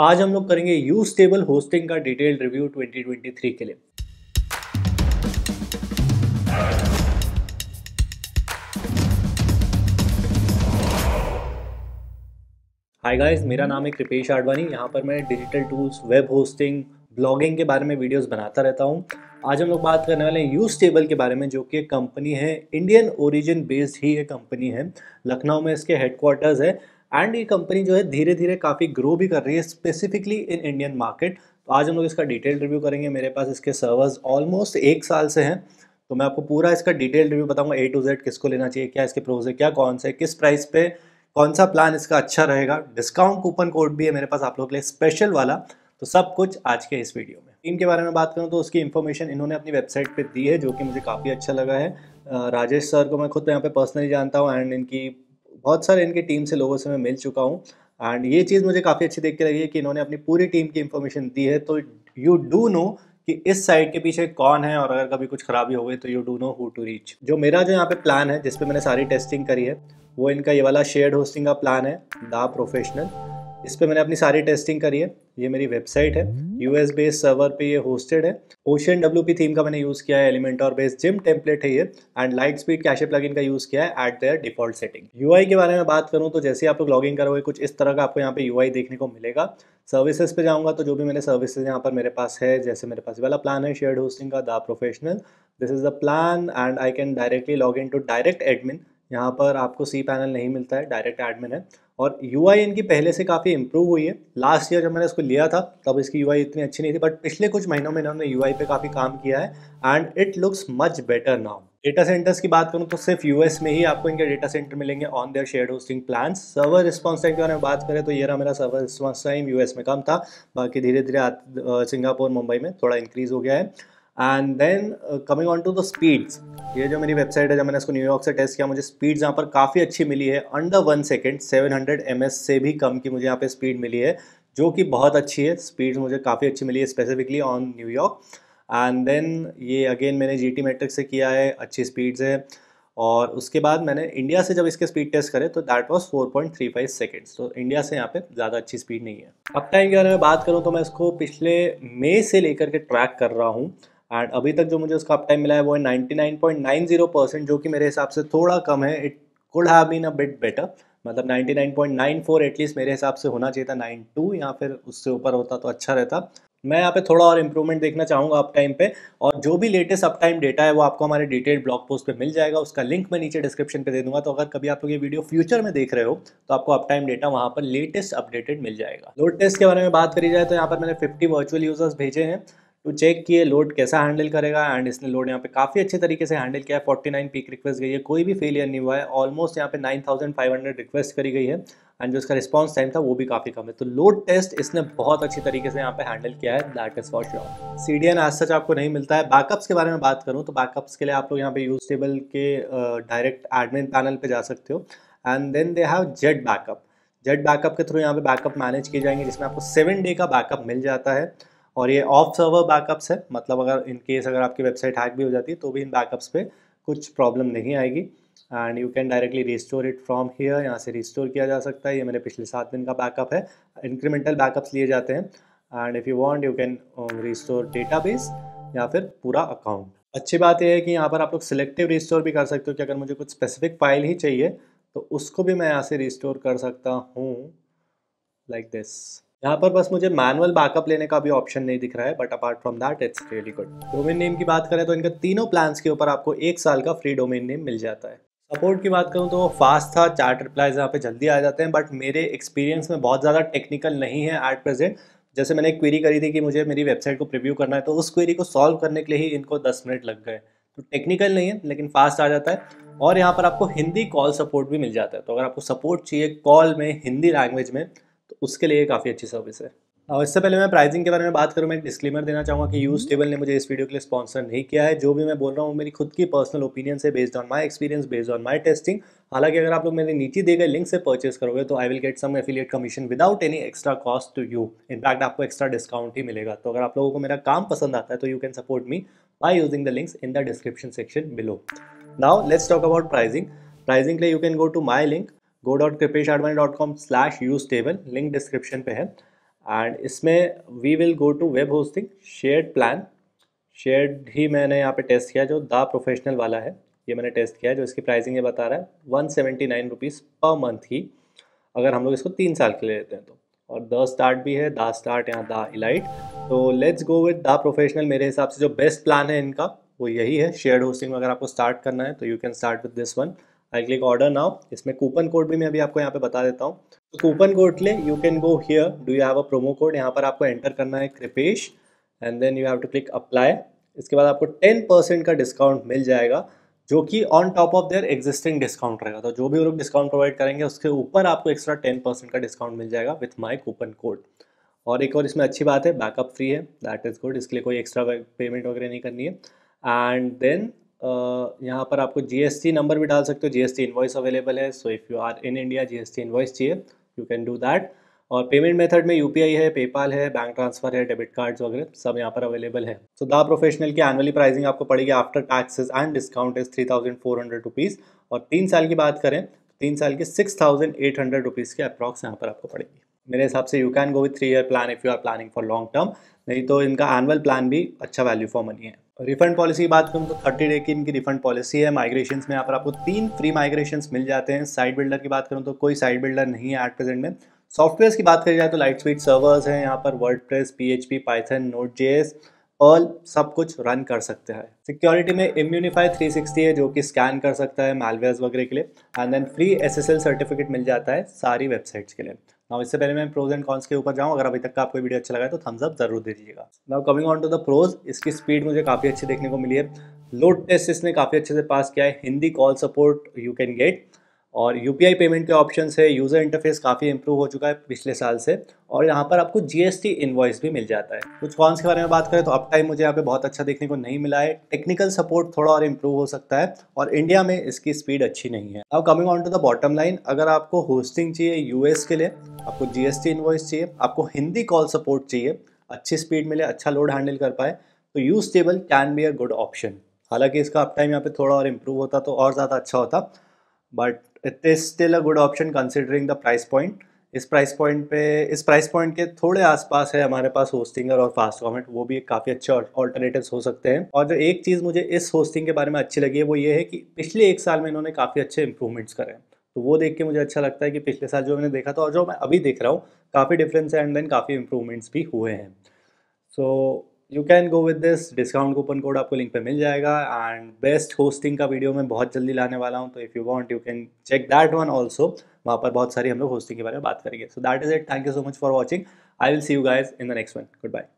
आज हम लोग करेंगे यू स्टेबल होस्टिंग का डिटेल रिव्यू 2023 के लिए हाय गाइस मेरा नाम है कृपेश आडवाणी यहां पर मैं digital tools web hosting blogging के बारे में वीडियोस बनाता रहता हूँ आज हम लोग बात करने वाले हैं यूज टेबल के बारे में जो कि एक कंपनी है इंडियन ओरिजिन बेस्ड ही ये कंपनी है लखनऊ में इसके हेडक्वार्टर्स है एंड ये कंपनी जो है धीरे धीरे काफ़ी ग्रो भी कर रही है स्पेसिफिकली इन इंडियन मार्केट तो आज हम लोग इसका डिटेल रिव्यू करेंगे मेरे पास इसके सर्वर्स ऑलमोस्ट एक साल से हैं तो मैं आपको पूरा इसका डिटेल रिव्यू बताऊंगा ए टू जेड किसको लेना चाहिए क्या इसके प्रोज है क्या कौन से किस प्राइस पे कौन सा प्लान इसका अच्छा रहेगा डिस्काउंट कूपन कोड भी है मेरे पास आप लोग के लिए स्पेशल वाला तो सब कुछ आज के इस वीडियो में टीम के बारे में बात करूँ तो उसकी इन्फॉर्मेशन इन्होंने अपनी वेबसाइट पर दी है जो कि मुझे काफ़ी अच्छा लगा है राजेश सर को मैं खुद तो यहाँ पे पर्सनली जानता हूँ एंड इनकी बहुत सारे इनके टीम से लोगों से मैं मिल चुका हूँ एंड ये चीज़ मुझे काफ़ी अच्छी देख के लगी है कि इन्होंने अपनी पूरी टीम की इन्फॉर्मेशन दी है तो यू डू नो कि इस साइड के पीछे कौन है और अगर कभी कुछ खराबी हो गई तो you do know who to reach जो मेरा जो यहाँ पे प्लान है जिसपे मैंने सारी टेस्टिंग करी है वो इनका ये वाला शेयर्ड होस्टिंग का प्लान है द प्रोफेशनल इस पर मैंने अपनी सारी टेस्टिंग करी है ये मेरी वेबसाइट है यूएस बेस्ड सर्वर पे ये होस्टेड है ओशन डब्ल्यू पी थीम का मैंने यूज़ किया है एलिमेंट और बेस्ड जिम टेम्पलेट है ये and LiteSpeed cache plugin का यूज़ किया है at their default setting UI के बारे में बात करूँ तो जैसे आप लोग लॉग इन करोगे कुछ इस तरह का आपको यहाँ पे आई देखने को मिलेगा सर्विसेज पे जाऊँगा तो जो भी मैंने सर्विसेज यहाँ पर मेरे पास है जैसे मेरे पास वाला प्लान है शेयर होस्टिंग का the professional this is the plan and I can directly log in to DirectAdmin यहाँ पर आपको सी पैनल नहीं मिलता है डायरेक्ट एडमिन है और यू इनकी पहले से काफ़ी इम्प्रूव हुई है लास्ट ईयर जब मैंने इसको लिया था तब इसकी यू इतनी अच्छी नहीं थी बट पिछले कुछ महीनों में इन्होंने यू पे काफ़ी काम किया है and it looks much better now data centers की बात करूँ तो सिर्फ यूएस में ही आपको इनके डेटा सेंटर मिलेंगे on their share hosting plan server response time के बारे में बात करें तो ये रहा मेरा सर्वर रिस्पॉन्स टाइम यूएस में कम था बाकी धीरे धीरे सिंगापुर मुंबई में थोड़ा इंक्रीज हो गया है and then coming on to the speeds ये जो मेरी वेबसाइट है जब मैंने इसको न्यूयॉर्क से टेस्ट किया मुझे स्पीड्स यहाँ पर काफ़ी अच्छी मिली है under one second seven hundred M S से भी कम की मुझे यहाँ पे स्पीड मिली है जो कि बहुत अच्छी है स्पीड्स मुझे काफ़ी अच्छी मिली है specifically on New York and then ये अगेन मैंने जी टी मेट्रिक से किया है अच्छी स्पीड्स है और उसके बाद मैंने इंडिया से जब इसके स्पीड टेस्ट करे तो दैट वाज 4.35 पॉइंट सेकेंड्स तो इंडिया से यहाँ पे ज़्यादा अच्छी स्पीड नहीं है अब टाइम के बारे में बात करूँ तो मैं इसको पिछले मई से लेकर के ट्रैक कर रहा हूँ एंड अभी तक जो मुझे उसका अप टाइम मिला है वो है 99.90 परसेंट जो कि मेरे हिसाब से थोड़ा कम है it could have been a bit better मतलब 99.94 एटलीस्ट मेरे हिसाब से होना चाहिए था 92 या फिर उससे ऊपर होता तो अच्छा रहता मैं यहाँ पे थोड़ा और इम्प्रूवमेंट देखना चाहूँगा अप टाइम पे और जो भी लेटेस्ट अप टाइम डेटा है वो आपको हमारे डिटेल्ड ब्लॉग पोस्ट पे मिल जाएगा उसका लिंक मैं नीचे डिस्क्रिप्शन पे दे दूंगा तो अगर कभी आप लोग ये वीडियो फ्यूचर में देख रहे हो तो आपको अप टाइम डेटा वहाँ पर लेटेस्ट अपडेटेड मिल जाएगा लोड टेस्ट के बारे में बात करी जाए तो यहाँ पर मैंने फिफ्टी वर्चुअल यूजर्स भेजे हैं तो चेक किए लोड कैसा हैंडल करेगा एंड इसने लोड यहाँ पे काफ़ी अच्छे तरीके से हैंडल किया है फोर्टी नाइन पीक रिक्वेस्ट गई है कोई भी फेलियर नहीं हुआ है ऑलमोस्ट यहाँ पे nine thousand five hundred request करी गई है एंड जो इसका रिस्पांस टाइम था वो भी काफ़ी कम है तो लोड टेस्ट इसने बहुत अच्छी तरीके से यहाँ पे हैंडल किया है that is for sure C D N आज सच आपको नहीं मिलता है बैकअप्स के बारे में बात करूँ तो बैकअप्स के लिए आप लोग यहाँ पे यूज टेबल के डायरेक्ट एडमिन पैनल पर जा सकते हो and then they have jet backup jet backup के थ्रू यहाँ पे बैकअप मैनेज किए जाएंगे जिसमें आपको सेवन डे का बैकअप मिल जाता है और ये ऑफ सर्वर बैकअप्स है मतलब अगर इन केस अगर आपकी वेबसाइट हैक भी हो जाती है तो भी इन बैकअप्स पे कुछ प्रॉब्लम नहीं आएगी and you can directly restore it from here यहाँ से रिस्टोर किया जा सकता है ये मेरे पिछले सात दिन का बैकअप है इंक्रीमेंटल बैकअप्स लिए जाते हैं and if you want you can restore data या फिर पूरा अकाउंट अच्छी बात यह है कि यहाँ पर आप लोग सिलेक्टिव रिस्टोर भी कर सकते हो कि अगर मुझे कुछ स्पेसिफिक फाइल ही चाहिए तो उसको भी मैं यहाँ से रिस्टोर कर सकता हूँ लाइक दिस यहाँ पर बस मुझे मैनुअल बैकअप लेने का भी ऑप्शन नहीं दिख रहा है but apart from that it's really good domain name की बात करें तो इनका तीनों प्लान के ऊपर आपको एक साल का फ्री डोमेन नेम मिल जाता है सपोर्ट की बात करूँ तो फास्ट था चार्ट रिप्लाइज यहाँ पे जल्दी आ जाते हैं बट मेरे एक्सपीरियंस में बहुत ज़्यादा टेक्निकल नहीं है एट प्रेजेंट जैसे मैंने एक क्वेरी करी थी कि मुझे मेरी वेबसाइट को प्रिव्यू करना है तो उस क्वेरी को सॉल्व करने के लिए ही इनको दस मिनट लग गए तो टेक्निकल नहीं है लेकिन फास्ट आ जाता है और यहाँ पर आपको हिंदी कॉल सपोर्ट भी मिल जाता है तो अगर आपको सपोर्ट चाहिए कॉल में हिंदी लैंग्वेज में उसके लिए काफ़ी अच्छी सर्विस है और इससे पहले मैं प्राइसिंग के बारे में बात करूँ मैं डिस्क्लेमर देना चाहूँगा कि यूज टेबल हम्म। ने मुझे इस वीडियो के लिए स्पॉन्सर नहीं किया है जो भी मैं बोल रहा हूँ मेरी खुद की पर्सनल ओपिनियन से based on my experience based on my testing हालांकि अगर आप लोग मेरे नीचे दिए गए लिंक से परचेस करोगे तो I will get some affiliate commission without any extra cost to you in fact आपको एक्स्ट्रा डिस्काउंट ही मिलेगा तो अगर आप लोगों को मेरा काम पसंद आता है तो you can support me by using the links in the description section below now let's talk about pricing pricing के लिए you can go to my link go dot Kripesh Advani dot com slash YouStable link description पे है and इसमें we will go to web hosting shared plan shared ही मैंने यहाँ पे test किया जो द प्रोफेशनल वाला है ये मैंने टेस्ट किया जो इसकी प्राइसिंग ये बता रहा है one seventy nine rupees per month ही अगर हम लोग इसको तीन साल के लिए लेते हैं तो और द स्टार्ट भी है द स्टार्ट यहाँ द इलाइट तो let's go with the professional मेरे हिसाब से जो बेस्ट प्लान है इनका वो यही है शेयर्ड होस्टिंग में अगर आपको स्टार्ट करना है तो you can start with this one I click order now इसमें कूपन कोड भी मैं अभी आपको यहाँ पे बता देता हूँ तो कूपन कोड ले you can go here do you have a promo code यहाँ पर आपको एंटर करना है Kripesh and then you have to click apply इसके बाद आपको टेन परसेंट का डिस्काउंट मिल जाएगा जो कि on top of their existing discount रहेगा तो जो भी वो लोग डिस्काउंट प्रोवाइड करेंगे उसके ऊपर आपको एक्स्ट्रा टेन परसेंट का डिस्काउंट मिल जाएगा विथ माई कूपन कोड और एक और इसमें अच्छी बात है बैकअप फ्री है दैट इज़ गुड इसके लिए कोई एक्स्ट्रा पेमेंट वगैरह नहीं करनी है एंड देन यहाँ पर आपको जीएसटी नंबर भी डाल सकते हो जीएसटी इन्वाइस अवेलेबल है so if you are in India GST invoice चाहिए यू कैन डू दैट और पेमेंट मेथड में यूपीआई है पेपाल है बैंक ट्रांसफर है डेबिट कार्ड्स वगैरह सब यहाँ पर अवेलेबल है सो द प्रोफेशनल की एनुअली प्राइसिंग आपको पड़ेगी after taxes and discount is three thousand four hundred rupees और तीन साल की बात करें तो तीन साल की six thousand eight hundred rupees की अप्रॉक्स यहाँ पर आपको पड़ेगी मेरे हिसाब से you can go with three year plan if you are planning for long term नहीं तो इनका एनुअल प्लान भी अच्छा वैल्यू फॉर मनी है रिफंड पॉलिसी की बात करूँ तो थर्टी डे की इनकी रिफंड पॉलिसी है माइग्रेशन में यहाँ पर आपको तीन फ्री माइग्रेशन मिल जाते हैं साइड बिल्डर की बात करूँ तो कोई साइड बिल्डर नहीं है एट प्रेजेंट में सॉफ्टवेयर की बात करी जाए तो लाइट स्वीट सर्वर्स हैं यहाँ पर WordPress P H P python node J all सब कुछ रन कर सकते हैं सिक्योरिटी में इम्यूनिफाई सिक्सटी है जो कि स्कैन कर सकता है मालवेयर वगैरह के लिए and then free S S L certificate मिल जाता है सारी वेबसाइट्स के लिए नाउ हाँ, इससे पहले मैं प्रोज एंड कॉन्स के ऊपर जाऊँ अगर अभी तक का आपको वीडियो अच्छा लगा तो थम्स अप जरूर दे दीजिएगा now coming on to the pros इसकी स्पीड मुझे काफ़ी अच्छी देखने को मिली है लोड टेस्ट इसने काफ़ी अच्छे से पास किया है Hindi call support you can get और यू पेमेंट के ऑप्शन है यूज़र इंटरफेस काफ़ी इंप्रूव हो चुका है पिछले साल से और यहाँ पर आपको जी एस इनवॉइस भी मिल जाता है कुछ कॉन्स के बारे में बात करें तो अब टाइम मुझे यहाँ पे बहुत अच्छा देखने को नहीं मिला है टेक्निकल सपोर्ट थोड़ा और इम्प्रूव हो सकता है और इंडिया में इसकी स्पीड अच्छी नहीं है अब coming on to the bottom line अगर आपको होस्टिंग चाहिए यूएस के लिए आपको जी एस इन्वाइस चाहिए आपको हिंदी कॉल सपोर्ट चाहिए अच्छी स्पीड मिले अच्छा लोड हैंडल कर पाए तो YouStable can be a good option हालांकि इसका अप टाइम यहाँ पे थोड़ा और इम्प्रूव होता तो और ज़्यादा अच्छा होता but it is still a good option considering the price point इस प्राइस पॉइंट पे इस प्राइस पॉइंट के थोड़े आसपास है हमारे पास होस्टिंगर और फास्ट कॉमेंट वो भी एक काफ़ी अच्छे ऑल्टरनेटिव हो सकते हैं और जो एक चीज़ मुझे इस होस्टिंग के बारे में अच्छी लगी है वो ये है कि पिछले एक साल में इन्होंने काफ़ी अच्छे इंप्रूवमेंट्स करे हैं तो वो देख के मुझे अच्छा लगता है कि पिछले साल जो मैंने देखा था और जो मैं अभी देख रहा हूँ काफ़ी डिफरेंस है एंड देन काफ़ी इंप्रूवमेंट्स भी हुए हैं so so, you can go with this discount coupon code आपको लिंक पे मिल जाएगा एंड बेस्ट होस्टिंग का वीडियो मैं बहुत जल्दी लाने वाला हूँ तो if you want you can check that one also वहाँ पर बहुत सारी हम लोग होस्टिंग के बारे में बात करेंगे so that is it thank you so much for watching I will see you guys in the next one good bye